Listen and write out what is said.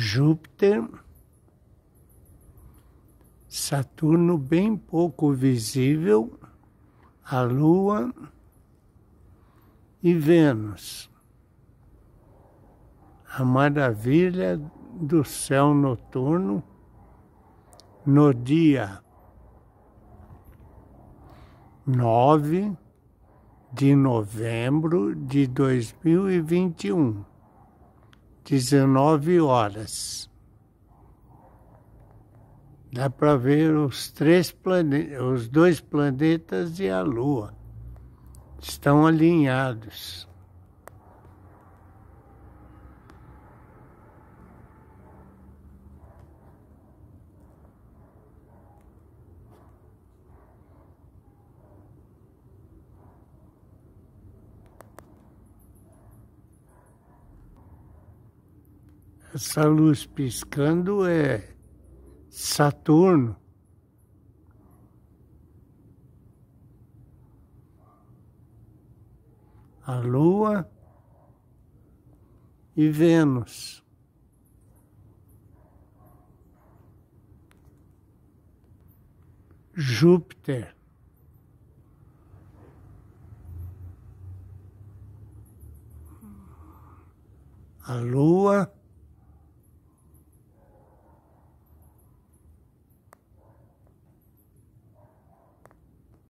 Júpiter, Saturno bem pouco visível, a Lua e Vênus. A maravilha do céu noturno no dia nove de novembro de dois mil e e um 19 horas. Dá para ver os, três planetas, os dois planetas e a Lua. Estão alinhados. Essa luz piscando é Saturno. A Lua e Vênus. Júpiter. A Lua